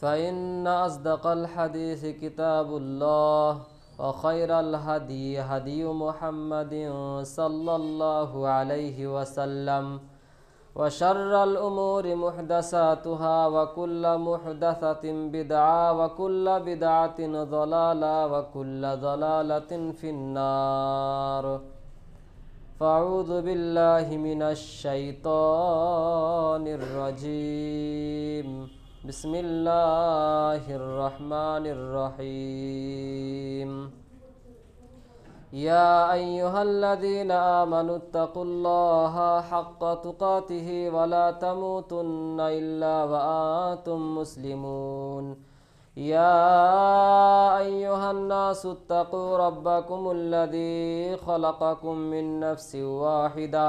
فإن أصدق الحديث كتاب الله وخير الهدي هدي محمد صلى الله عليه وسلم وشر الأمور محدثاتها وكل محدثة بدعة وكل بدعة ضلالة وكل ضلالة في النار فأعوذ بالله من الشيطان الرجيم بسم الله الرحمن الرحيم يا أيها الذين آمنوا اتقوا الله حق تقاته ولا تموتن إلا وأنتم مسلمون يا أيها الناس اتقوا ربكم الذي خلقكم من نفس واحدة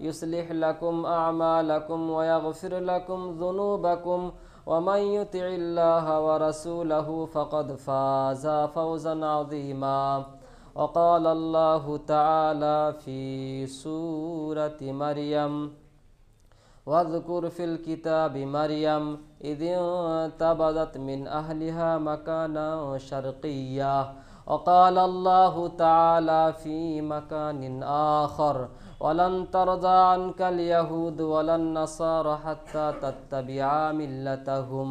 يصلح لكم أعمالكم ويغفر لكم ذنوبكم ومن يطع الله ورسوله فقد فاز فوزا عظيما وقال الله تعالى في سورة مريم واذكر في الكتاب مريم إذ انتبذت من أهلها مكانا شرقيا وقال الله تعالى في مكان آخر ولن ترضى عنك اليهود ولا النصارى حتى تتبع ملتهم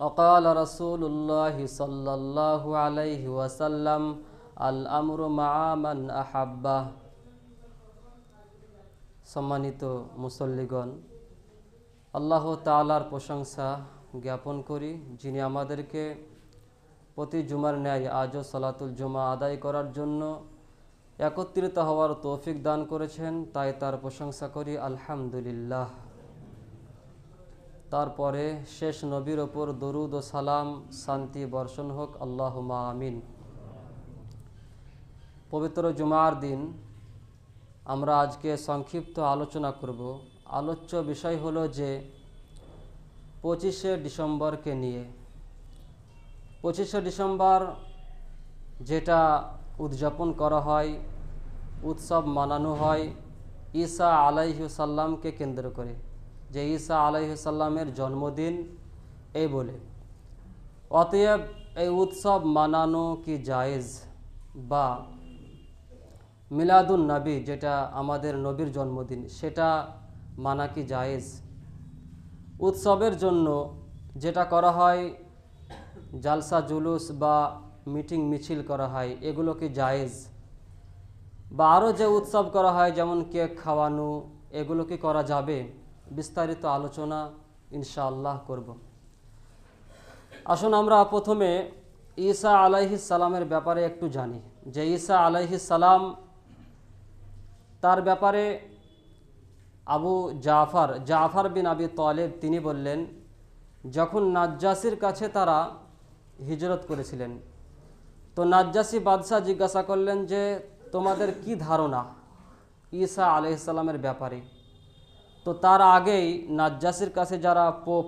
وقال رسول الله صلى الله عليه وسلم الأمر مع من أحبه সম্মানিত মুসল্লিগণ আল্লাহ তালার প্রশংসা জ্ঞাপন করি যিনি আমাদেরকে প্রতি জুমার ন্যায় আজও সলাতুল জুমা আদায় করার জন্য একত্রিত হওয়ার তৌফিক দান করেছেন তাই তার প্রশংসা করি আলহামদুলিল্লাহ তারপরে শেষ নবীর ওপর দরুদ ও সালাম শান্তি বর্ষণ হোক আল্লাহ আমিন পবিত্র জুমার দিন আমরা আজকে সংক্ষিপ্ত আলোচনা করব আলোচ্য বিষয় হলো যে পঁচিশে ডিসেম্বরকে নিয়ে পঁচিশে ডিসেম্বর যেটা উদযাপন করা হয় উৎসব মানানো হয় ঈসা আলাইহুসাল্লামকে কেন্দ্র করে যে ঈসা আলাইহুসাল্লামের জন্মদিন এই বলে অতএব এই উৎসব মানানো কি জায়েজ বা মিলাদুন নবী যেটা আমাদের নবীর জন্মদিন সেটা মানা কি জায়েজ উৎসবের জন্য যেটা করা হয় জালসা জুলুস বা মিটিং মিছিল করা হয় এগুলো কি জায়েজ বা আরও যে উৎসব করা হয় যেমন কেক খাওয়ানো এগুলো কি করা যাবে বিস্তারিত আলোচনা ইনশাআল্লাহ করব আসুন আমরা প্রথমে ঈসা আলাইহিস সালামের ব্যাপারে একটু জানি যে ঈসা আলাইহিস সালাম তার ব্যাপারে আবু জাফর জাফর বিন আবি তলেব তিনি বললেন যখন নাজ্জাসির কাছে তারা হিজরত করেছিলেন তো নাজ্জাসি বাদশাহ জিজ্ঞাসা করলেন যে তোমাদের কি ধারণা ঈসা আলহিসাল্লামের ব্যাপারে তো তার আগেই নাজ্জাসির কাছে যারা পোপ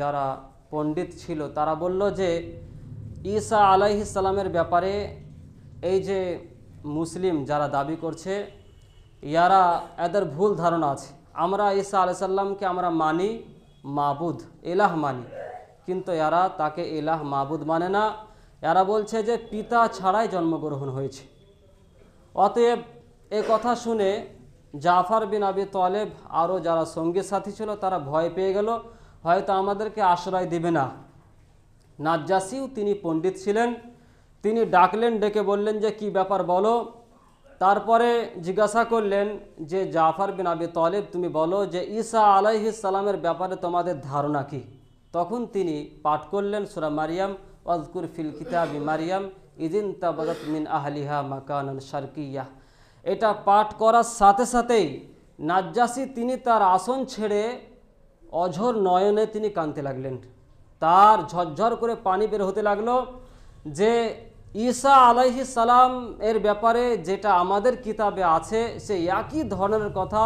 যারা পণ্ডিত ছিল তারা বলল যে ঈসা আলাইহিসাল্লামের ব্যাপারে এই যে মুসলিম যারা দাবি করছে ইয়ারা এদের ভুল ধারণা আছে আমরা ঈসা আলাইসাল্লামকে আমরা মানি মাবুদ এলাহ মানি কিন্তু এরা তাকে এলাহ মাবুদ মানে না এরা বলছে যে পিতা ছাড়াই জন্মগ্রহণ হয়েছে অতএব এ কথা শুনে জাফার বিন আবি তলেব আরও যারা সঙ্গী সাথী ছিল তারা ভয় পেয়ে গেল হয়তো আমাদেরকে আশ্রয় দেবে না নাজ্জাসিও তিনি পণ্ডিত ছিলেন তিনি ডাকলেন ডেকে বললেন যে কি ব্যাপার বলো তারপরে জিজ্ঞাসা করলেন যে জাফার বিন আবি তলেব তুমি বলো যে ঈসা আলাইহিস সালামের ব্যাপারে তোমাদের ধারণা কি তখন তিনি পাঠ করলেন সুরা মারিয়াম অজকুর ফিল কিতাবি মারিয়াম ইদিন তাবাদত মিন আহলিহা মাকান শারকিয়া এটা পাঠ করার সাথে সাথেই নাজ্জাসি তিনি তার আসন ছেড়ে অঝোর নয়নে তিনি কাঁদতে লাগলেন তার ঝরঝর করে পানি বের হতে লাগলো যে ঈসা আলাইহি সালাম এর ব্যাপারে যেটা আমাদের কিতাবে আছে সে একই ধরনের কথা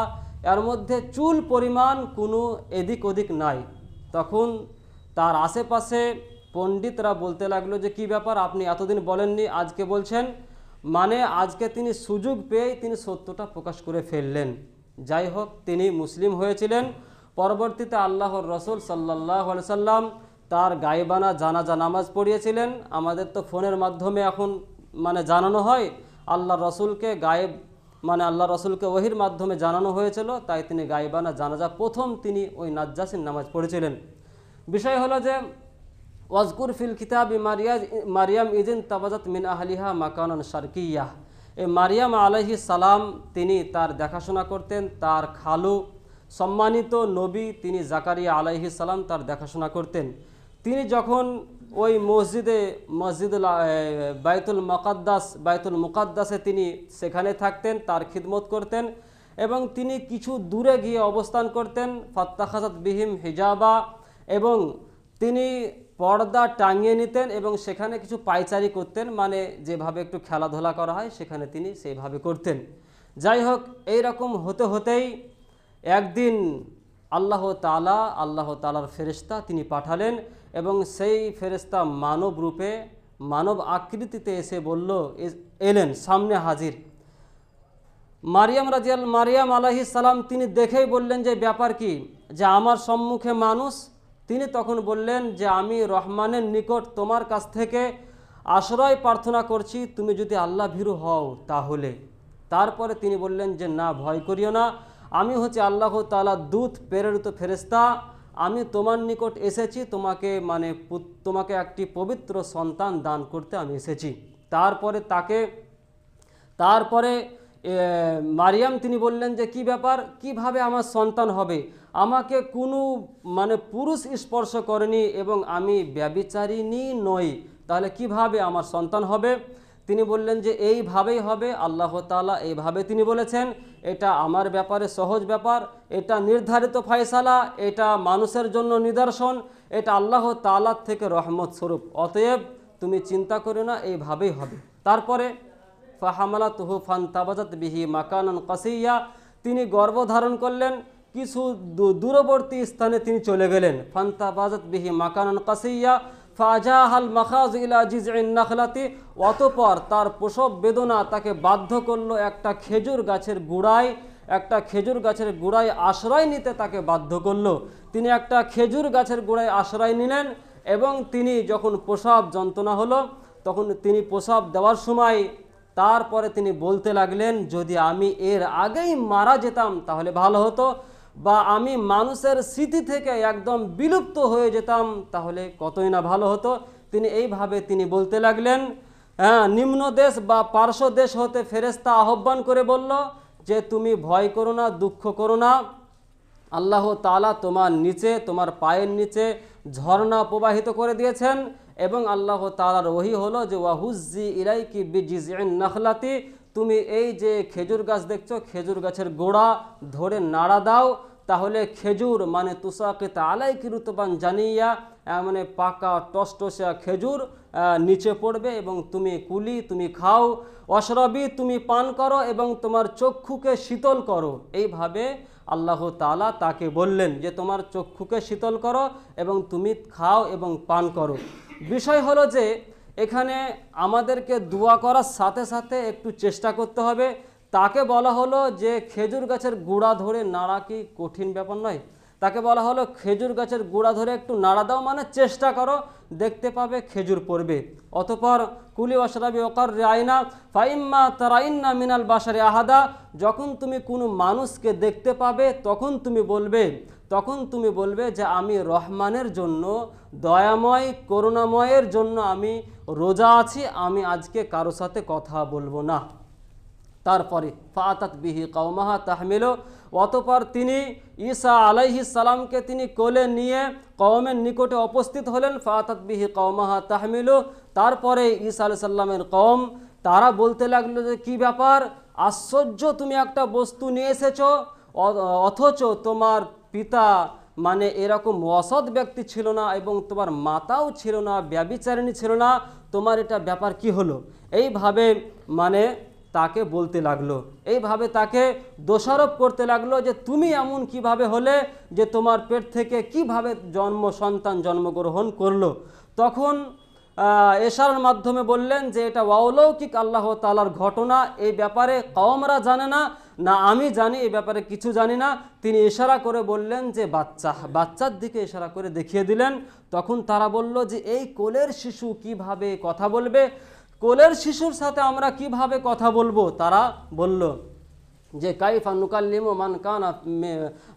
এর মধ্যে চুল পরিমাণ কোনো এদিক ওদিক নাই তখন তার আশেপাশে পণ্ডিতরা বলতে লাগলো যে কি ব্যাপার আপনি এতদিন বলেননি আজকে বলছেন মানে আজকে তিনি সুযোগ পেয়েই তিনি সত্যটা প্রকাশ করে ফেললেন যাই হোক তিনি মুসলিম হয়েছিলেন পরবর্তীতে আল্লাহর রসুল সাল্লাহ সাল্লাম তার গাইবানা জানাজা নামাজ পড়িয়েছিলেন আমাদের তো ফোনের মাধ্যমে এখন মানে জানানো হয় আল্লাহ রসুলকে গায়েব মানে আল্লাহ রসুলকে ওহির মাধ্যমে জানানো হয়েছিল তাই তিনি গাইবানা জানাজা প্রথম তিনি ওই নাজ্জাসিন নামাজ পড়েছিলেন বিষয় হলো যে ওয়াজকুর ফিল কিতাবি মারিয়া মারিয়াম ইদিন তাবাজাত মিন আহলিহা মাকানন শারকিয়া এ মারিয়াম আলহি সালাম তিনি তার দেখাশোনা করতেন তার খালু সম্মানিত নবী তিনি জাকারিয়া আলহি সালাম তার দেখাশোনা করতেন তিনি যখন ওই মসজিদে মসজিদ বাইতুল মকাদ্দাস বাইতুল মুকাদ্দাসে তিনি সেখানে থাকতেন তার খিদমত করতেন এবং তিনি কিছু দূরে গিয়ে অবস্থান করতেন ফত্তাখাজাত বিহিম হিজাবা এবং তিনি পর্দা টাঙিয়ে নিতেন এবং সেখানে কিছু পাইচারি করতেন মানে যেভাবে একটু খেলাধুলা করা হয় সেখানে তিনি সেইভাবে করতেন যাই হোক এইরকম হতে হতেই একদিন আল্লাহ তালা আল্লাহ তালার ফেরিস্তা তিনি পাঠালেন এবং সেই ফেরিস্তা মানব রূপে মানব আকৃতিতে এসে বলল এলেন সামনে হাজির মারিয়াম রাজিয়াল মারিয়াম আলাহি সালাম তিনি দেখেই বললেন যে ব্যাপার কি যে আমার সম্মুখে মানুষ তিনি তখন বললেন যে আমি রহমানের নিকট তোমার কাছ থেকে আশ্রয় প্রার্থনা করছি তুমি যদি আল্লাহ ভীরু হও তাহলে তারপরে তিনি বললেন যে না ভয় করিও না আমি হচ্ছে আল্লাহ তালা দূত প্রেরিত ফেরেস্তা আমি তোমার নিকট এসেছি তোমাকে মানে তোমাকে একটি পবিত্র সন্তান দান করতে আমি এসেছি তারপরে তাকে তারপরে মারিয়াম তিনি বললেন যে কি ব্যাপার কিভাবে আমার সন্তান হবে আমাকে কোনো মানে পুরুষ স্পর্শ করেনি এবং আমি ব্যবিচারিণী নই তাহলে কিভাবে আমার সন্তান হবে তিনি বললেন যে এইভাবেই হবে আল্লাহ তালা এইভাবে তিনি বলেছেন এটা আমার ব্যাপারে সহজ ব্যাপার এটা নির্ধারিত ফয়সালা এটা মানুষের জন্য নিদর্শন এটা আল্লাহ তালার থেকে রহমত স্বরূপ অতএব তুমি চিন্তা করো না এইভাবেই হবে তারপরে ফাহামালা তুহু ফান তাবাজাত বিহি মাকানন কাসিয়া তিনি গর্ভধারণ করলেন কিছু দূরবর্তী স্থানে তিনি চলে গেলেন ফান্তাবাজাত বিহি মাকানন কাসিয়া ফাজাহাল মাখাজ ইলা জিজইন নাখলাতি অতপর তার প্রসব বেদনা তাকে বাধ্য করলো একটা খেজুর গাছের গুড়ায় একটা খেজুর গাছের গুড়ায় আশ্রয় নিতে তাকে বাধ্য করলো তিনি একটা খেজুর গাছের গুড়ায় আশ্রয় নিলেন এবং তিনি যখন প্রসব যন্ত্রণা হলো তখন তিনি প্রসব দেওয়ার সময় তারপরে তিনি বলতে লাগলেন যদি আমি এর আগেই মারা যেতাম তাহলে ভালো হতো বা আমি মানুষের স্মৃতি থেকে একদম বিলুপ্ত হয়ে যেতাম তাহলে কতই না ভালো হতো তিনি এইভাবে তিনি বলতে লাগলেন হ্যাঁ নিম্ন দেশ বা পার্শ্ব দেশ হতে ফেরেস্তা আহ্বান করে বলল যে তুমি ভয় করো না দুঃখ করো না আল্লাহ তালা তোমার নিচে তোমার পায়ের নিচে ঝর্ণা প্রবাহিত করে দিয়েছেন এবং আল্লাহ তালার ওহি হলো যে ওয়াহুজি কি বিজিজ নাখলাতি তুমি এই যে খেজুর গাছ দেখছো খেজুর গাছের গোড়া ধরে নাড়া দাও তাহলে খেজুর মানে তুষাকে কি কিরুতবান জানিয়া মানে পাকা টসটসা খেজুর নিচে পড়বে এবং তুমি কুলি তুমি খাও অশরবি তুমি পান করো এবং তোমার চক্ষুকে শীতল করো এইভাবে আল্লাহ তালা তাকে বললেন যে তোমার চক্ষুকে শীতল করো এবং তুমি খাও এবং পান করো বিষয় হলো যে এখানে আমাদেরকে দোয়া করার সাথে সাথে একটু চেষ্টা করতে হবে তাকে বলা হলো যে খেজুর গাছের গুঁড়া ধরে নাড়া কি কঠিন ব্যাপার নয় তাকে বলা হলো খেজুর গাছের গুঁড়া ধরে একটু নাড়া দাও মানে চেষ্টা করো দেখতে পাবে খেজুর পড়বে অতপর কুলি অসরাবি ওকার রায়না ফাইম্মা তারাইন্না মিনাল বাসারে আহাদা যখন তুমি কোনো মানুষকে দেখতে পাবে তখন তুমি বলবে তখন তুমি বলবে যে আমি রহমানের জন্য দয়াময় করুণাময়ের জন্য আমি রোজা আছি আমি আজকে কারো সাথে কথা বলবো না তারপরে ফাতাত বিহি কৌমাহা তাহমিল অতপর তিনি ঈসা আলাইহি সালামকে তিনি কোলে নিয়ে কওমের নিকটে উপস্থিত হলেন ফাতাত বিহি কৌমাহা তাহমিল তারপরে ঈসা আলি সাল্লামের কম তারা বলতে লাগলো যে কী ব্যাপার আশ্চর্য তুমি একটা বস্তু নিয়ে এসেছ অথচ তোমার পিতা মানে এরকম অসৎ ব্যক্তি ছিল না এবং তোমার মাতাও ছিল না ব্যবিচারিণী ছিল না তোমার এটা ব্যাপার কি হলো এইভাবে মানে তাকে বলতে লাগলো এইভাবে তাকে দোষারোপ করতে লাগলো যে তুমি এমন কিভাবে হলে যে তোমার পেট থেকে কিভাবে জন্ম সন্তান জন্মগ্রহণ করলো তখন এশারার মাধ্যমে বললেন যে এটা অলৌকিক আল্লাহ তালার ঘটনা এই ব্যাপারে কওমরা জানে না না আমি জানি এ ব্যাপারে কিছু জানি না তিনি ইশারা করে বললেন যে বাচ্চা বাচ্চার দিকে ইশারা করে দেখিয়ে দিলেন তখন তারা বলল যে এই কোলের শিশু কিভাবে কথা বলবে কোলের শিশুর সাথে আমরা কিভাবে কথা বলবো তারা বলল যে কাইফা নুকাল্লিম মান কানা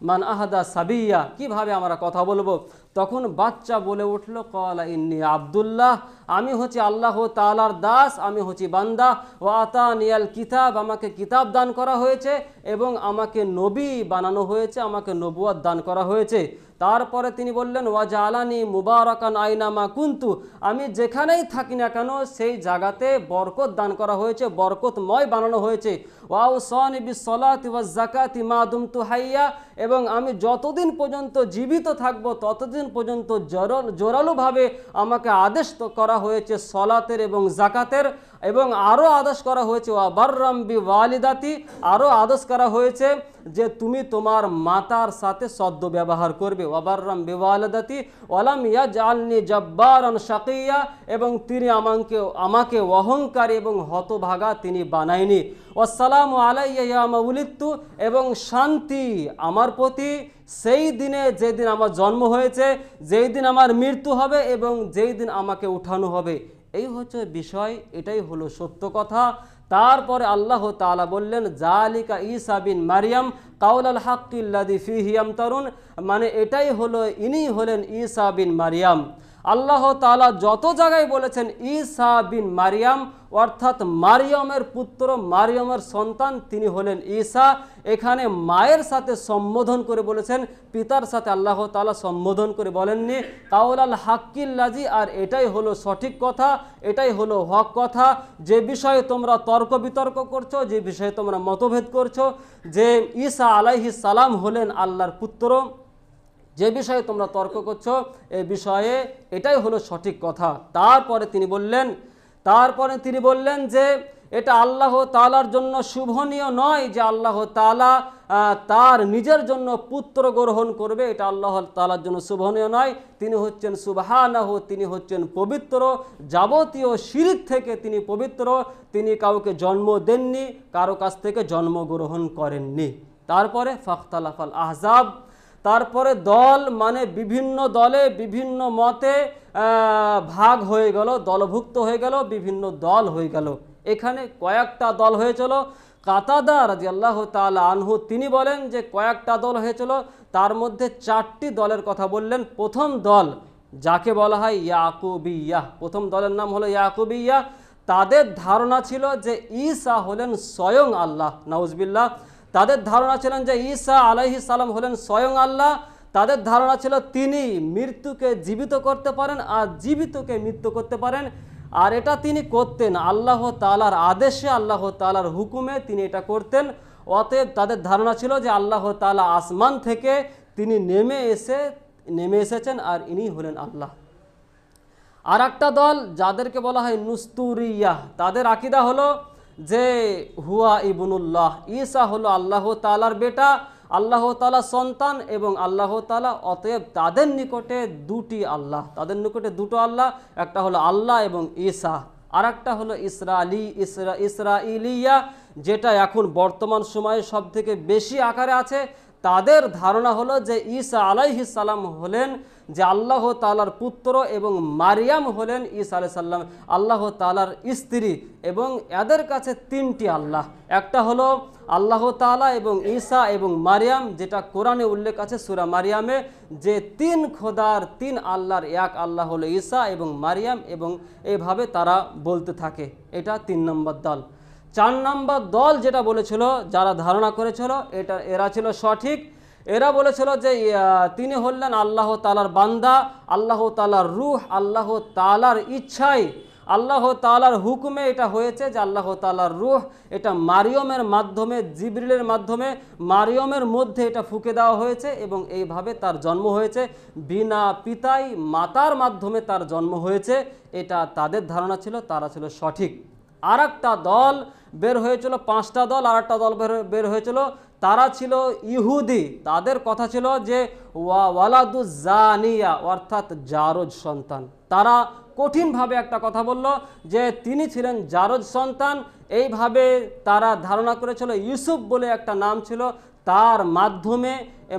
মান আহাদা সাবিয়া কিভাবে আমরা কথা বলবো তখন বাচ্চা বলে উঠল কলা ইন্নি আবদুল্লাহ আমি হচ্ছি আল্লাহ তালার দাস আমি হচ্ছি বান্দা ও নিয়াল কিতাব আমাকে কিতাব দান করা হয়েছে এবং আমাকে নবী বানানো হয়েছে আমাকে নবুয়াদ দান করা হয়েছে তারপরে তিনি বললেন ওয়া আলানি মুবারকান আইনামা কুন্তু আমি যেখানেই থাকি না কেন সেই জায়গাতে বরকত দান করা হয়েছে বরকতময় বানানো হয়েছে ওয়াউ সন বি সলাত ওয়া জাকাতি মা দুম হাইয়া এবং আমি যতদিন পর্যন্ত জীবিত থাকব ততদিন পর্যন্ত জোরালোভাবে আমাকে আদেশ করা হয়েছে সলাতের এবং জাকাতের এবং আরও আদেশ করা হয়েছে ওয়াবার্রাম বি ওয়ালিদাতি আরও আদেশ করা হয়েছে যে তুমি তোমার মাতার সাথে সদ্য ব্যবহার করবে ওয়াবার্রাম বি ওয়ালিদাতি ওয়ালাম ইয়া জালনি জব্বারন শাকিয়া এবং তিনি আমাকে আমাকে অহংকারী এবং হতভাগা তিনি বানায়নি ওয়াসালাম আলাইয়াম উলিত্তু এবং শান্তি আমার প্রতি সেই দিনে যেদিন আমার জন্ম হয়েছে যেই দিন আমার মৃত্যু হবে এবং যেই দিন আমাকে উঠানো হবে এই হচ্ছে বিষয় এটাই হলো সত্য কথা তারপরে আল্লাহ তালা বললেন জালিকা ইসা বিন মারিয়াম কাউলাল হাক্কিল্লাদি ফিহিয়াম তরুণ মানে এটাই হলো ইনি হলেন ইসা বিন মারিয়াম আল্লাহ তালা যত জায়গায় বলেছেন ইসা বিন মারিয়াম অর্থাৎ মারিয়ামের পুত্র মারিয়ামের সন্তান তিনি হলেন ঈসা এখানে মায়ের সাথে সম্বোধন করে বলেছেন পিতার সাথে আল্লাহ তালা সম্বোধন করে বলেননি কাউলাল হাক্কিল্লাজি আর এটাই হলো সঠিক কথা এটাই হলো হক কথা যে বিষয়ে তোমরা তর্ক বিতর্ক করছো যে বিষয়ে তোমরা মতভেদ করছো যে ঈসা আলাইহি সালাম হলেন আল্লাহর পুত্র যে বিষয়ে তোমরা তর্ক করছো এ বিষয়ে এটাই হলো সঠিক কথা তারপরে তিনি বললেন তারপরে তিনি বললেন যে এটা আল্লাহ তালার জন্য শুভনীয় নয় যে আল্লাহ তালা তার নিজের জন্য পুত্র গ্রহণ করবে এটা আল্লাহ তালার জন্য শুভনীয় নয় তিনি হচ্ছেন শুভানাহ তিনি হচ্ছেন পবিত্র যাবতীয় শিরিক থেকে তিনি পবিত্র তিনি কাউকে জন্ম দেননি কারো কাছ থেকে জন্মগ্রহণ করেননি তারপরে ফখতালাফাল আহজাব তারপরে দল মানে বিভিন্ন দলে বিভিন্ন মতে ভাগ হয়ে গেল দলভুক্ত হয়ে গেল বিভিন্ন দল হয়ে গেল এখানে কয়েকটা দল হয়েছিল কাতাদা রাজি আল্লাহ তাল আনহু তিনি বলেন যে কয়েকটা দল হয়েছিল তার মধ্যে চারটি দলের কথা বললেন প্রথম দল যাকে বলা হয় ইয়াহ প্রথম দলের নাম হলো ইয়াহ তাদের ধারণা ছিল যে ইসা হলেন স্বয়ং আল্লাহ নওয়াজবিল্লা তাদের ধারণা ছিলেন যে ঈসা আলহি সালাম হলেন স্বয়ং আল্লাহ তাদের ধারণা ছিল তিনি মৃত্যুকে জীবিত করতে পারেন আর জীবিতকে মৃত্যু করতে পারেন আর এটা তিনি করতেন আল্লাহ তালার আদেশে আল্লাহ তালার হুকুমে তিনি এটা করতেন অতএব তাদের ধারণা ছিল যে আল্লাহ তালা আসমান থেকে তিনি নেমে এসে নেমে এসেছেন আর ইনি হলেন আল্লাহ আর একটা দল যাদেরকে বলা হয় নুস্তুরিয়া তাদের আকিদা হলো যে হুয়া ইবনুল্লাহ ঈসা হলো আল্লাহ তালার বেটা আল্লাহ তালা সন্তান এবং আল্লাহ তালা অতএব তাদের নিকটে দুটি আল্লাহ তাদের নিকটে দুটো আল্লাহ একটা হলো আল্লাহ এবং ঈসা আর একটা হলো ইসরালি ইসরা ইসরাইলিয়া যেটা এখন বর্তমান সময়ে সবথেকে বেশি আকারে আছে তাদের ধারণা হলো যে ঈসা আলাইহিসাল্লাম হলেন যে আল্লাহ তালার পুত্র এবং মারিয়াম হলেন ঈসা আলাই সাল্লাম আল্লাহ তালার স্ত্রী এবং এদের কাছে তিনটি আল্লাহ একটা হলো আল্লাহ তালা এবং ঈসা এবং মারিয়াম যেটা কোরআনে উল্লেখ আছে সুরা মারিয়ামে যে তিন খোদার তিন আল্লাহর এক আল্লাহ হলো ঈসা এবং মারিয়াম এবং এভাবে তারা বলতে থাকে এটা তিন নম্বর দল চার নম্বর দল যেটা বলেছিল যারা ধারণা করেছিল এটা এরা ছিল সঠিক এরা বলেছিল যে তিনি হলেন আল্লাহ তালার বান্দা আল্লাহ তালার রুহ আল্লাহ তালার ইচ্ছাই আল্লাহ তালার হুকুমে এটা হয়েছে যে আল্লাহ তালার রুহ এটা মারিয়মের মাধ্যমে জিবরিলের মাধ্যমে মারিয়মের মধ্যে এটা ফুকে দেওয়া হয়েছে এবং এইভাবে তার জন্ম হয়েছে বিনা পিতাই মাতার মাধ্যমে তার জন্ম হয়েছে এটা তাদের ধারণা ছিল তারা ছিল সঠিক আর দল বের হয়েছিল পাঁচটা দল আর একটা দল বের হয়েছিল তারা ছিল ইহুদি তাদের কথা ছিল যে ওয়ালাদু জানিয়া অর্থাৎ জারজ সন্তান তারা কঠিনভাবে একটা কথা বলল যে তিনি ছিলেন জারজ সন্তান এইভাবে তারা ধারণা করেছিল ইউসুফ বলে একটা নাম ছিল তার মাধ্যমে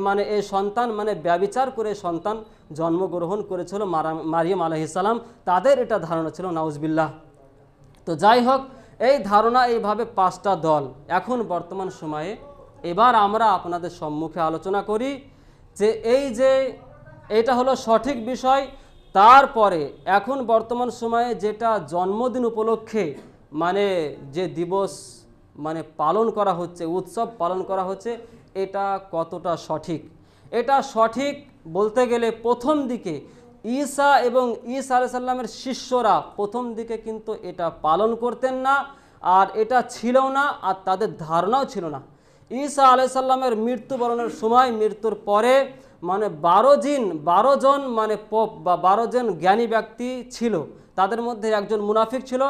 মানে এই সন্তান মানে ব্যবিচার করে সন্তান জন্মগ্রহণ করেছিল মারিয়াম আলহিসাল্লাম তাদের এটা ধারণা ছিল নাউজবিল্লাহ তো যাই হোক এই ধারণা এইভাবে পাঁচটা দল এখন বর্তমান সময়ে এবার আমরা আপনাদের সম্মুখে আলোচনা করি যে এই যে এটা হলো সঠিক বিষয় তারপরে এখন বর্তমান সময়ে যেটা জন্মদিন উপলক্ষে মানে যে দিবস মানে পালন করা হচ্ছে উৎসব পালন করা হচ্ছে এটা কতটা সঠিক এটা সঠিক বলতে গেলে প্রথম দিকে ঈসা এবং ঈসা আলাইসাল্লামের শিষ্যরা প্রথম দিকে কিন্তু এটা পালন করতেন না আর এটা ছিল না আর তাদের ধারণাও ছিল না ঈসা আলাইসাল্লামের মৃত্যুবরণের সময় মৃত্যুর পরে মানে বারো জিন বারো জন মানে পপ বা বারো জন জ্ঞানী ব্যক্তি ছিল তাদের মধ্যে একজন মুনাফিক ছিল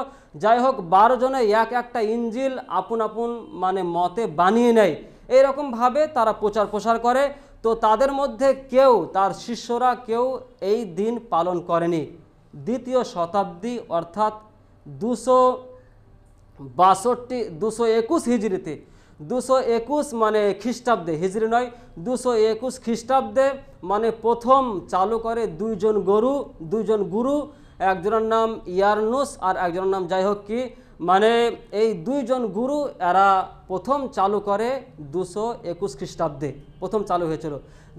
যাই হোক বারো জনে এক একটা ইঞ্জিল আপন আপন মানে মতে বানিয়ে নেয় এইরকমভাবে তারা প্রচার প্রসার করে তো তাদের মধ্যে কেউ তার শিষ্যরা কেউ এই দিন পালন করেনি দ্বিতীয় শতাব্দী অর্থাৎ দুশো বাষট্টি দুশো একুশ হিজড়িতে দুশো একুশ মানে খ্রিস্টাব্দে হিজড়ি নয় দুশো একুশ খ্রিস্টাব্দে মানে প্রথম চালু করে দুইজন গরু দুইজন গুরু একজনের নাম ইয়ারনুস আর একজনের নাম যাই হোক কি মানে এই দুইজন গুরু এরা প্রথম চালু করে দুশো একুশ খ্রিস্টাব্দে প্রথম চালু হয়েছিল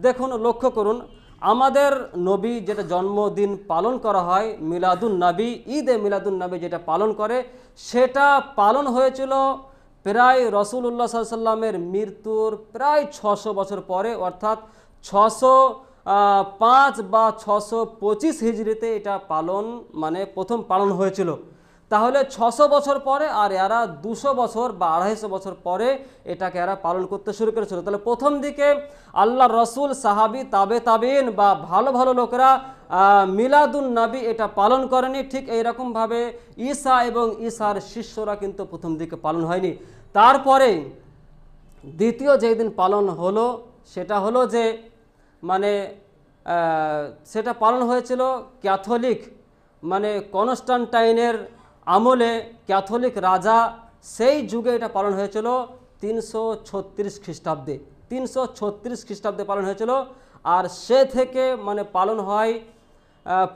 দেখুন লক্ষ্য করুন আমাদের নবী যেটা জন্মদিন পালন করা হয় মিলাদুন নবী ঈদে মিলাদুন নবী যেটা পালন করে সেটা পালন হয়েছিল প্রায় রসুল্লা সাল্লামের মৃত্যুর প্রায় ছশো বছর পরে অর্থাৎ ছশো পাঁচ বা ছশো পঁচিশ হিজড়িতে এটা পালন মানে প্রথম পালন হয়েছিল তাহলে ছশো বছর পরে আর এরা দুশো বছর বা আড়াইশো বছর পরে এটাকে এরা পালন করতে শুরু করেছিল তাহলে প্রথম দিকে আল্লাহ রসুল সাহাবি তাবে তাবিন বা ভালো ভালো লোকেরা মিলাদুন নাবি এটা পালন করেনি ঠিক এইরকমভাবে ঈশা এবং ঈশার শিষ্যরা কিন্তু প্রথম দিকে পালন হয়নি তারপরে দ্বিতীয় যেই দিন পালন হলো সেটা হলো যে মানে সেটা পালন হয়েছিল ক্যাথলিক মানে কনস্টান্টাইনের আমলে ক্যাথলিক রাজা সেই যুগে এটা পালন হয়েছিল তিনশো ছত্রিশ খ্রিস্টাব্দে তিনশো ছত্রিশ খ্রিস্টাব্দে পালন হয়েছিল আর সে থেকে মানে পালন হয়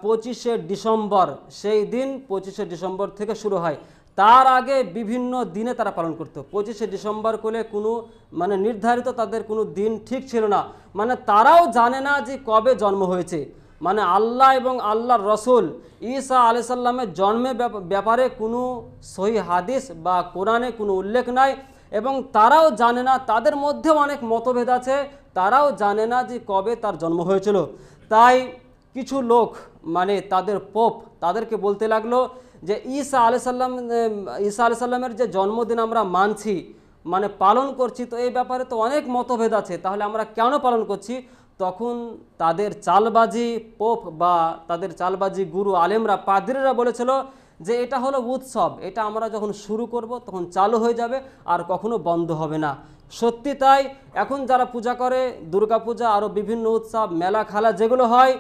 পঁচিশে ডিসেম্বর সেই দিন পঁচিশে ডিসেম্বর থেকে শুরু হয় তার আগে বিভিন্ন দিনে তারা পালন করত পঁচিশে ডিসেম্বর করে কোনো মানে নির্ধারিত তাদের কোনো দিন ঠিক ছিল না মানে তারাও জানে না যে কবে জন্ম হয়েছে মানে আল্লাহ এবং আল্লাহর রসুল ঈসা আলি সাল্লামের জন্মের ব্যাপারে কোনো সহি হাদিস বা কোরআনে কোনো উল্লেখ নাই এবং তারাও জানে না তাদের মধ্যেও অনেক মতভেদ আছে তারাও জানে না যে কবে তার জন্ম হয়েছিল তাই কিছু লোক মানে তাদের পোপ তাদেরকে বলতে লাগলো যে ঈসা আলি সাল্লাম ঈসা আলি সাল্লামের যে জন্মদিন আমরা মানছি মানে পালন করছি তো এই ব্যাপারে তো অনেক মতভেদ আছে তাহলে আমরা কেন পালন করছি তখন তাদের চালবাজি পোপ বা তাদের চালবাজি গুরু আলেমরা পাদ্রীরা বলেছিল যে এটা হলো উৎসব এটা আমরা যখন শুরু করব তখন চালু হয়ে যাবে আর কখনো বন্ধ হবে না সত্যি তাই এখন যারা পূজা করে দুর্গাপূজা আরও বিভিন্ন উৎসব মেলা খালা যেগুলো হয়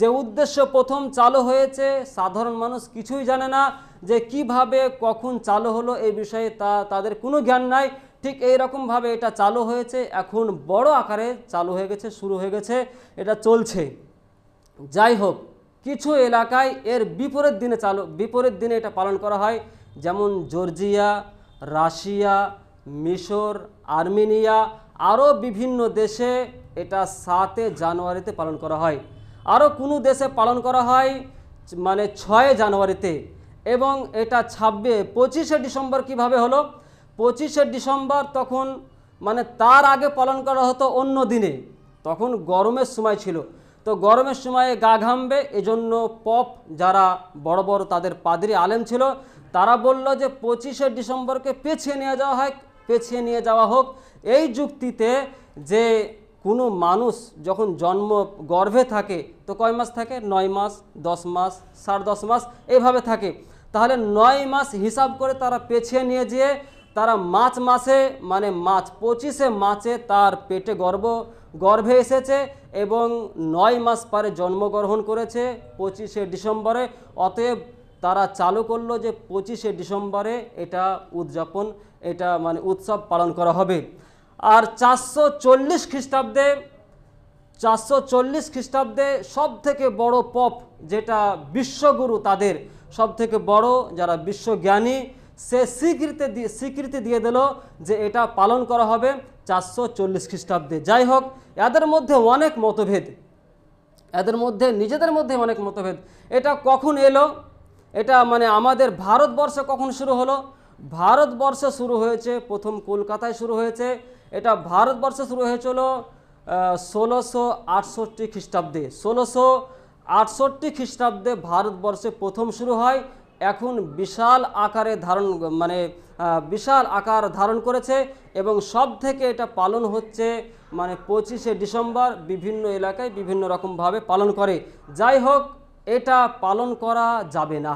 যে উদ্দেশ্য প্রথম চালু হয়েছে সাধারণ মানুষ কিছুই জানে না যে কিভাবে কখন চালু হলো এই বিষয়ে তা তাদের কোনো জ্ঞান নাই ঠিক এই রকমভাবে এটা চালু হয়েছে এখন বড় আকারে চালু হয়ে গেছে শুরু হয়ে গেছে এটা চলছে যাই হোক কিছু এলাকায় এর বিপরীত দিনে চালু বিপরীত দিনে এটা পালন করা হয় যেমন জর্জিয়া রাশিয়া মিশর আর্মেনিয়া আরও বিভিন্ন দেশে এটা সাতে জানুয়ারিতে পালন করা হয় আরও কোনো দেশে পালন করা হয় মানে ছয় জানুয়ারিতে এবং এটা ছাব্বে পঁচিশে ডিসেম্বর কিভাবে হলো পঁচিশে ডিসেম্বর তখন মানে তার আগে পালন করা হতো অন্য দিনে তখন গরমের সময় ছিল তো গরমের সময়ে গা ঘামবে এজন্য পপ যারা বড় বড় তাদের পাদরি আলেম ছিল তারা বলল যে পঁচিশে ডিসেম্বরকে পেছিয়ে নিয়ে যাওয়া হয় পেছিয়ে নিয়ে যাওয়া হোক এই যুক্তিতে যে কোনো মানুষ যখন জন্ম গর্ভে থাকে তো কয় মাস থাকে নয় মাস দশ মাস সাড়ে দশ মাস এইভাবে থাকে তাহলে নয় মাস হিসাব করে তারা পেছিয়ে নিয়ে যেয়ে তারা মাছ মাসে মানে মাছ পঁচিশে মাছে তার পেটে গর্ব গর্ভে এসেছে এবং নয় মাস পরে জন্মগ্রহণ করেছে পঁচিশে ডিসেম্বরে অতএব তারা চালু করলো যে পঁচিশে ডিসেম্বরে এটা উদযাপন এটা মানে উৎসব পালন করা হবে আর চারশো চল্লিশ খ্রিস্টাব্দে চারশো চল্লিশ খ্রিস্টাব্দে সব থেকে বড় পপ যেটা বিশ্বগুরু তাদের সব থেকে বড় যারা বিশ্বজ্ঞানী সে স্বীকৃতি দিয়ে স্বীকৃতি দিয়ে দিল যে এটা পালন করা হবে চারশো চল্লিশ খ্রিস্টাব্দে যাই হোক এদের মধ্যে অনেক মতভেদ এদের মধ্যে নিজেদের মধ্যে অনেক মতভেদ এটা কখন এলো এটা মানে আমাদের ভারতবর্ষে কখন শুরু হলো ভারতবর্ষে শুরু হয়েছে প্রথম কলকাতায় শুরু হয়েছে এটা ভারতবর্ষে শুরু হয়েছিল ষোলোশো আটষট্টি খ্রিস্টাব্দে ষোলোশো আটষট্টি খ্রিস্টাব্দে ভারতবর্ষে প্রথম শুরু হয় এখন বিশাল আকারে ধারণ মানে বিশাল আকার ধারণ করেছে এবং সব থেকে এটা পালন হচ্ছে মানে পঁচিশে ডিসেম্বর বিভিন্ন এলাকায় বিভিন্ন রকমভাবে পালন করে যাই হোক এটা পালন করা যাবে না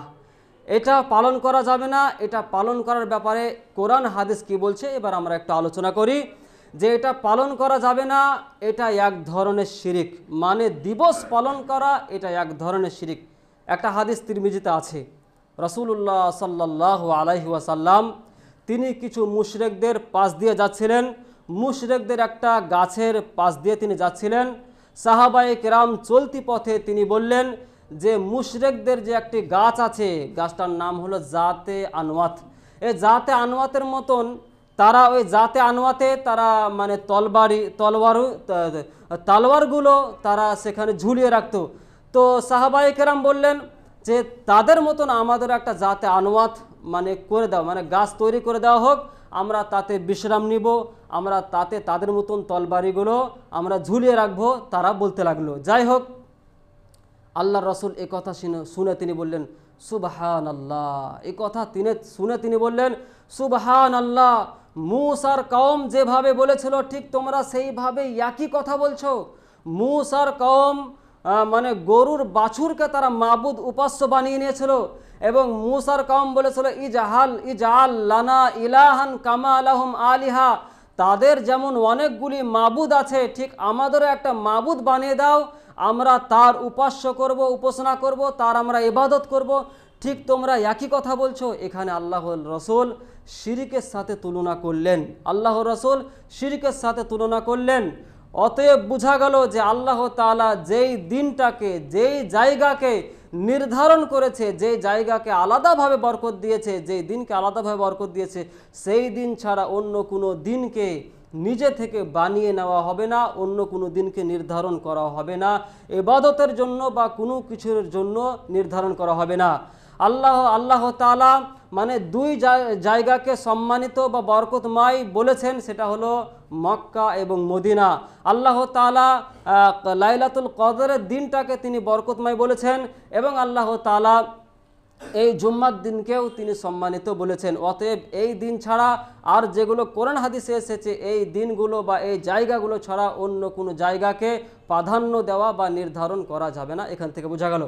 এটা পালন করা যাবে না এটা পালন করার ব্যাপারে কোরআন হাদিস কি বলছে এবার আমরা একটু আলোচনা করি যে এটা পালন করা যাবে না এটা এক ধরনের শিরিক মানে দিবস পালন করা এটা এক ধরনের শিরিক একটা হাদিস তিরমিজিতে আছে রসুল্লাহ সাল্লাহ আলাইহাসাল্লাম তিনি কিছু মুশরেকদের পাশ দিয়ে যাচ্ছিলেন মুশরেকদের একটা গাছের পাশ দিয়ে তিনি যাচ্ছিলেন সাহাবায়ে কেরাম চলতি পথে তিনি বললেন যে মুশরেকদের যে একটি গাছ আছে গাছটার নাম হলো জাতে আনোয়াত এই জাতে আনোয়াতের মতন তারা ওই জাতে আনোয়াতে তারা মানে তলবারি তলোয়ারু তালোয়ারগুলো তারা সেখানে ঝুলিয়ে রাখত তো সাহাবায়ে কেরাম বললেন যে তাদের মতন আমাদের একটা জাতে আনুয়াত মানে করে দেওয়া মানে গাছ তৈরি করে দেওয়া হোক আমরা তাতে বিশ্রাম নিব আমরা তাতে তাদের মতন তলবাড়িগুলো আমরা ঝুলিয়ে রাখবো তারা বলতে লাগলো যাই হোক আল্লাহ রসুল এ কথা শুনে তিনি বললেন সুবাহান আল্লাহ এ কথা তিনি শুনে তিনি বললেন সুবাহান আল্লাহ মুসার কম যেভাবে বলেছিল ঠিক তোমরা সেইভাবে একই কথা বলছো মুসার কম মানে গরুর বাছুরকে তারা মাবুদ উপাস্য বানিয়ে নিয়েছিল এবং মুসার কম বলেছিল ইজাহাল ইজাল লানা ইলাহান কামা আলহম আলিহা তাদের যেমন অনেকগুলি মাবুদ আছে ঠিক আমাদেরও একটা মাবুদ বানিয়ে দাও আমরা তার উপাস্য করব উপাসনা করব তার আমরা ইবাদত করব ঠিক তোমরা একই কথা বলছো এখানে আল্লাহ রসুল শিরিকের সাথে তুলনা করলেন আল্লাহ রসুল শিরিকের সাথে তুলনা করলেন অতএব বোঝা গেল যে আল্লাহ তালা যেই দিনটাকে যেই জায়গাকে নির্ধারণ করেছে যেই জায়গাকে আলাদাভাবে বরকত দিয়েছে যেই দিনকে আলাদাভাবে বরকত দিয়েছে সেই দিন ছাড়া অন্য কোনো দিনকে নিজে থেকে বানিয়ে নেওয়া হবে না অন্য কোনো দিনকে নির্ধারণ করা হবে না এবাদতের জন্য বা কোনো কিছুর জন্য নির্ধারণ করা হবে না আল্লাহ আল্লাহ তালা মানে দুই জায়গাকে সম্মানিত বা বরকতময় বলেছেন সেটা হলো মক্কা এবং মদিনা আল্লাহ তালা লাইলাতুল কদরের দিনটাকে তিনি বরকতময় বলেছেন এবং আল্লাহ তালা এই জুম্মার দিনকেও তিনি সম্মানিত বলেছেন অতএব এই দিন ছাড়া আর যেগুলো কোরআন হাদিসে এসেছে এই দিনগুলো বা এই জায়গাগুলো ছাড়া অন্য কোনো জায়গাকে প্রাধান্য দেওয়া বা নির্ধারণ করা যাবে না এখান থেকে বোঝা গেল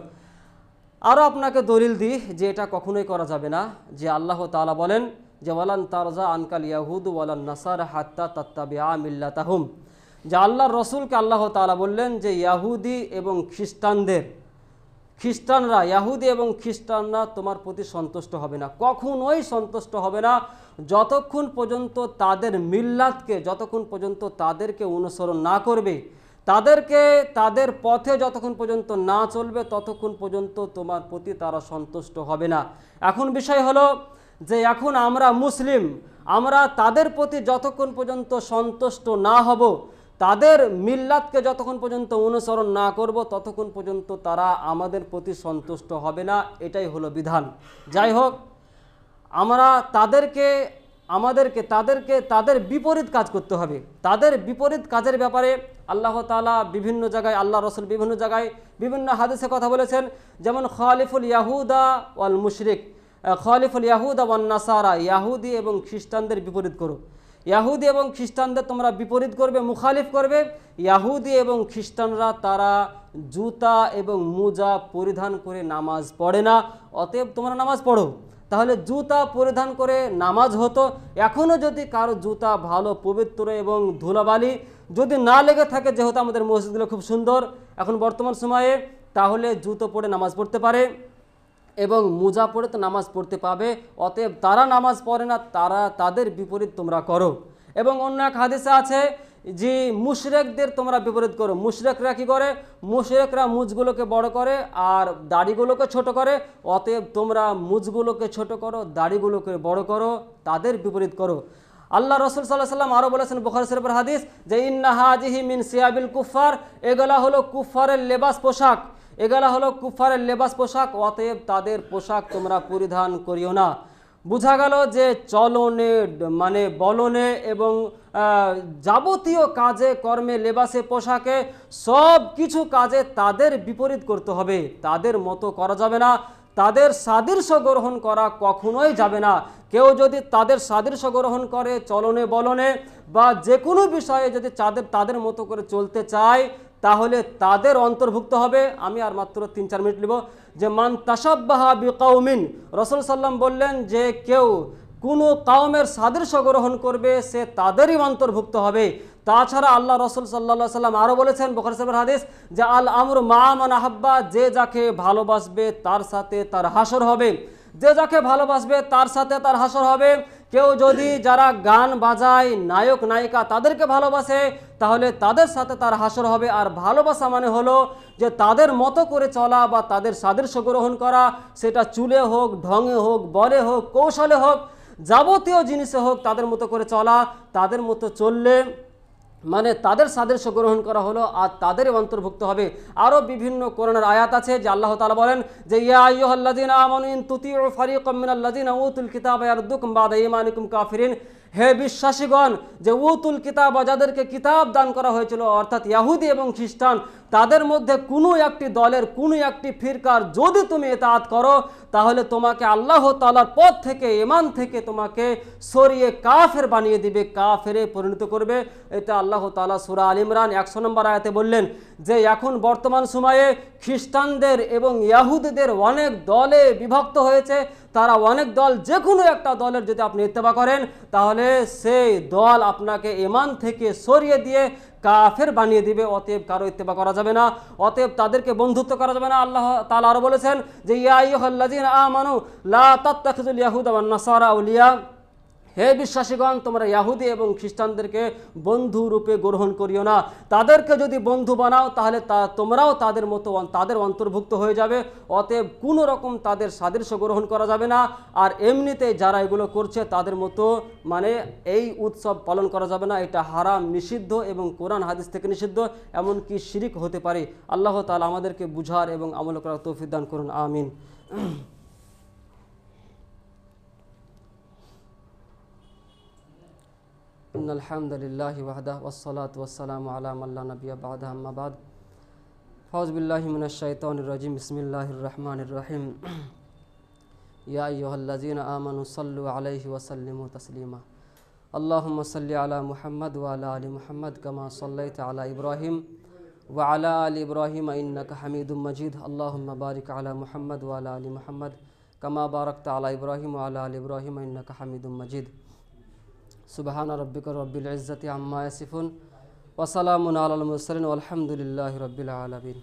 আরও আপনাকে দলিল দিই যে এটা কখনোই করা যাবে না যে আল্লাহ তালা বলেন যে ওয়ালান তারজা আনকাল ইয়াহুদ ওয়ালান নাসার হাত্তা তাত্তাবিয়া মিল্লা তাহুম যে আল্লাহ রসুলকে আল্লাহ তালা বললেন যে ইয়াহুদি এবং খ্রিস্টানদের খ্রিস্টানরা ইয়াহুদি এবং খ্রিস্টানরা তোমার প্রতি সন্তুষ্ট হবে না কখনোই সন্তুষ্ট হবে না যতক্ষণ পর্যন্ত তাদের মিল্লাতকে যতক্ষণ পর্যন্ত তাদেরকে অনুসরণ না করবে তাদেরকে তাদের পথে যতক্ষণ পর্যন্ত না চলবে ততক্ষণ পর্যন্ত তোমার প্রতি তারা সন্তুষ্ট হবে না এখন বিষয় হলো যে এখন আমরা মুসলিম আমরা তাদের প্রতি যতক্ষণ পর্যন্ত সন্তুষ্ট না হব তাদের মিল্লাতকে যতক্ষণ পর্যন্ত অনুসরণ না করব ততক্ষণ পর্যন্ত তারা আমাদের প্রতি সন্তুষ্ট হবে না এটাই হলো বিধান যাই হোক আমরা তাদেরকে আমাদেরকে তাদেরকে তাদের বিপরীত কাজ করতে হবে তাদের বিপরীত কাজের ব্যাপারে আল্লাহ তালা বিভিন্ন জায়গায় আল্লাহ রসুল বিভিন্ন জায়গায় বিভিন্ন হাদিসে কথা বলেছেন যেমন খালিফুল ইয়াহুদা ওয়াল মুশরিক খালিফুল ইয়াহুদা ওয়াল নাসারা ইয়াহুদি এবং খ্রিস্টানদের বিপরীত করো ইয়াহুদি এবং খ্রিস্টানদের তোমরা বিপরীত করবে মুখালিফ করবে ইয়াহুদি এবং খ্রিস্টানরা তারা জুতা এবং মোজা পরিধান করে নামাজ পড়ে না অতএব তোমরা নামাজ পড়ো তাহলে জুতা পরিধান করে নামাজ হতো এখনও যদি কারো জুতা ভালো পবিত্র এবং ধুলাবালি যদি না লেগে থাকে যেহেতু আমাদের মসজিদগুলো খুব সুন্দর এখন বর্তমান সময়ে তাহলে জুতো পরে নামাজ পড়তে পারে এবং মোজা পড়ে তো নামাজ পড়তে পাবে অতএব তারা নামাজ পড়ে না তারা তাদের বিপরীত তোমরা করো এবং অন্য এক হাদিসে আছে যে মুশরেকদের তোমরা বিপরীত করো মুশরেকরা কী করে মুশরেকরা মুজগুলোকে বড় করে আর দাড়িগুলোকে ছোট করে অতএব তোমরা মুজগুলোকে ছোট করো দাড়িগুলোকে বড় করো তাদের বিপরীত করো আল্লাহ রসুল সাল্লাহ সাল্লাম আরও বলেছেন বখার শরীফের হাদিস যে ইন্নাহাজিহি মিন সিয়াবিল কুফার এগুলা হলো কুফারের লেবাস পোশাক এগুলা হলো কুফারের লেবাস পোশাক অতএব তাদের পোশাক তোমরা পরিধান করিও না বোঝা গেল যে চলনে মানে বলনে এবং যাবতীয় কাজে কর্মে লেবাসে পোশাকে সব কিছু কাজে তাদের বিপরীত করতে হবে তাদের মতো করা যাবে না তাদের সাদৃশ্য গ্রহণ করা কখনোই যাবে না কেউ যদি তাদের সাদৃশ্য গ্রহণ করে চলনে বলনে বা যে কোনো বিষয়ে যদি তাদের তাদের মতো করে চলতে চায় তাহলে তাদের অন্তর্ভুক্ত হবে আমি আর মাত্র তিন চার মিনিট নেব যে মান তাসাব্বাহা বিকাউমিন রসুল সাল্লাম বললেন যে কেউ কোনো কাউমের সাদৃশ্য গ্রহণ করবে সে তাদেরই অন্তর্ভুক্ত হবে তাছাড়া আল্লাহ রসুল সাল্লা সাল্লাম আরও বলেছেন বখর সাহেবের হাদিস যে আল আমর মা মানাহাব্বা যে যাকে ভালোবাসবে তার সাথে তার হাসর হবে যে যাকে ভালোবাসবে তার সাথে তার হাসর হবে কেউ যদি যারা গান বাজায় নায়ক নায়িকা তাদেরকে ভালোবাসে তাহলে তাদের সাথে তার হাসর হবে আর ভালোবাসা মানে হলো যে তাদের মতো করে চলা বা তাদের সাদৃশ্য গ্রহণ করা সেটা চুলে হোক ঢঙে হোক বলে হোক কৌশলে হোক যাবতীয় জিনিসে হোক তাদের মতো করে চলা তাদের মতো চললে মানে তাদের সাদৃশ্য গ্রহণ করা হলো আর তাদের অন্তর্ভুক্ত হবে আরও বিভিন্ন করোনার আয়াত আছে যে আল্লাহ তালা বলেন যে ইয়া আমন ফারিক মিনাল্লাদিন উতুল কিতাব দুঃখ বাদ ইমানিকুম কাফিরিন হে বিশ্বাসীগণ যে উতুল কিতাব যাদেরকে কিতাব দান করা হয়েছিল অর্থাৎ ইয়াহুদি এবং খ্রিস্টান তাদের মধ্যে কোনো একটি দলের কোনো একটি ফিরকার যদি তুমি এতাত করো তাহলে তোমাকে আল্লাহ তালার পথ থেকে এমান থেকে তোমাকে সরিয়ে কাফের বানিয়ে দিবে কাফেরে পরিণত করবে এটা আল্লাহ তালা সুরা আল ইমরান একশো নম্বর আয়াতে বললেন যে এখন বর্তমান সময়ে খ্রিস্টানদের এবং ইয়াহুদদের অনেক দলে বিভক্ত হয়েছে তারা অনেক দল যে কোনো একটা দলের যদি আপনি ইত্তেবা করেন তাহলে সেই দল আপনাকে এমান থেকে সরিয়ে দিয়ে কাফের বানিয়ে দিবে অতএব কারো ইত্তেবা করা যাবে না অতএব তাদেরকে বন্ধুত্ব করা যাবে না আল্লাহ তালা আরও বলেছেন যে ইয়া ইহল্লাজিন আ মানু লা তাত্তাখিজুল ইয়াহুদ আবার নাসারা উলিয়া হে বিশ্বাসীগণ তোমরা ইয়াহুদি এবং খ্রিস্টানদেরকে বন্ধু রূপে গ্রহণ করিও না তাদেরকে যদি বন্ধু বানাও তাহলে তা তোমরাও তাদের মতো তাদের অন্তর্ভুক্ত হয়ে যাবে অতএব কোনো রকম তাদের সাদৃশ্য গ্রহণ করা যাবে না আর এমনিতে যারা এগুলো করছে তাদের মতো মানে এই উৎসব পালন করা যাবে না এটা হারাম নিষিদ্ধ এবং কোরআন হাদিস থেকে নিষিদ্ধ এমনকি শিরিক হতে পারে আল্লাহ তালা আমাদেরকে বুঝার এবং আমল করার তৌফিদান দান করুন আমিন إن الحمد لله وحده والصلاة والسلام على من لا نبي بعده أما بعد فأعوذ بالله من الشيطان الرجيم بسم الله الرحمن الرحيم يا أيها الذين آمنوا صلوا عليه وسلموا تسليما اللهم صل على محمد وعلى آل محمد كما صليت على إبراهيم وعلى آل إبراهيم إنك حميد مجيد اللهم بارك على محمد وعلى آل محمد كما باركت على إبراهيم وعلى آل إبراهيم إنك حميد مجيد সুবাহান রব্বিকর রব্বিল ইজ্জাতি আম্মা ইয়াসিফুন ওয়াসালামুন আলাল মুরসালিন আলহামদুলিল্লাহি রব্বিল আলামিন